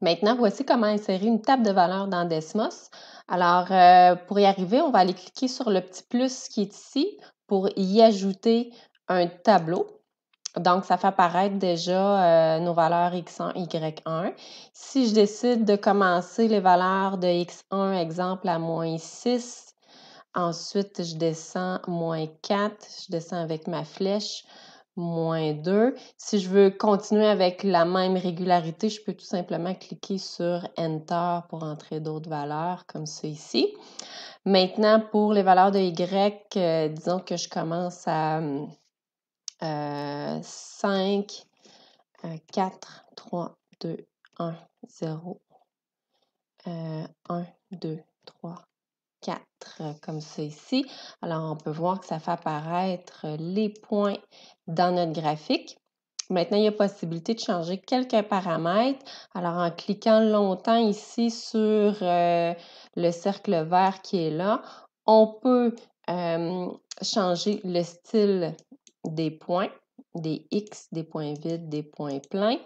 Maintenant, voici comment insérer une table de valeurs dans Desmos. Alors, euh, pour y arriver, on va aller cliquer sur le petit plus qui est ici pour y ajouter un tableau. Donc, ça fait apparaître déjà euh, nos valeurs X1, Y1. Si je décide de commencer les valeurs de X1, exemple, à moins 6, ensuite, je descends moins 4, je descends avec ma flèche moins 2. Si je veux continuer avec la même régularité, je peux tout simplement cliquer sur Enter pour entrer d'autres valeurs, comme ça ici. Maintenant, pour les valeurs de Y, euh, disons que je commence à 5, 4, 3, 2, 1, 0, 1, 2, 3, 4, euh, comme ça ici. Alors, on peut voir que ça fait apparaître euh, les points dans notre graphique. Maintenant, il y a possibilité de changer quelques paramètres. Alors, en cliquant longtemps ici sur euh, le cercle vert qui est là, on peut changer le style des points, des X, des points vides, des points pleins.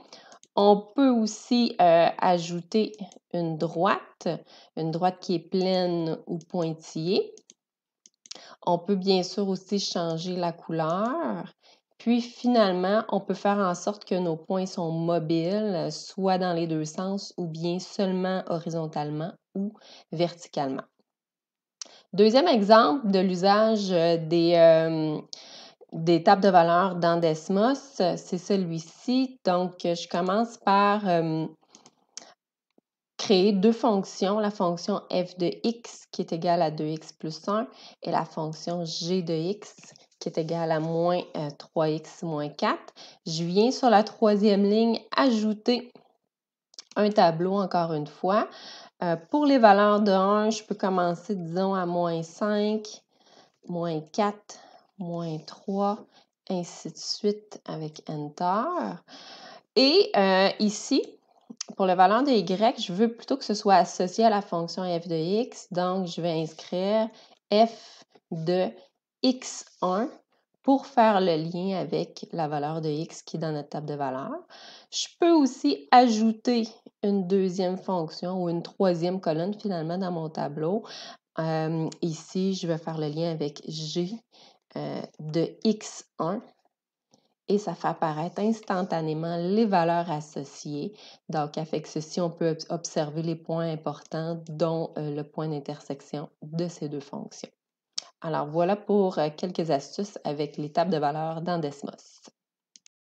On peut aussi euh, ajouter une droite, une droite qui est pleine ou pointillée. On peut bien sûr aussi changer la couleur. Puis finalement, on peut faire en sorte que nos points sont mobiles, soit dans les deux sens ou bien seulement horizontalement ou verticalement. Deuxième exemple de l'usage euh, des, euh, des tables de valeurs dans Desmos, euh, c'est celui-ci. Donc, euh, je commence par euh, créer deux fonctions, la fonction f de x qui est égale à 2x plus 1 et la fonction g de x qui est égale à moins 3x moins 4. Je viens sur la troisième ligne ajouter un tableau encore une fois. pour les valeurs de 1, je peux commencer, disons, à moins 5, moins 4, moins 3, ainsi de suite avec Enter. Et euh, ici, pour le valeur de y, je veux plutôt que ce soit associé à la fonction f de x. Donc, je vais inscrire f de x1 pour faire le lien avec la valeur de x qui est dans notre table de valeurs. Je peux aussi ajouter une deuxième fonction ou une troisième colonne finalement dans mon tableau. Euh, ici, je vais faire le lien avec g euh, de X1 et ça fait apparaître instantanément les valeurs associées. Donc, avec ceci, on peut observer les points importants, dont euh, le point d'intersection de ces deux fonctions. Alors, voilà pour euh, quelques astuces avec les tables de valeurs dans Desmos.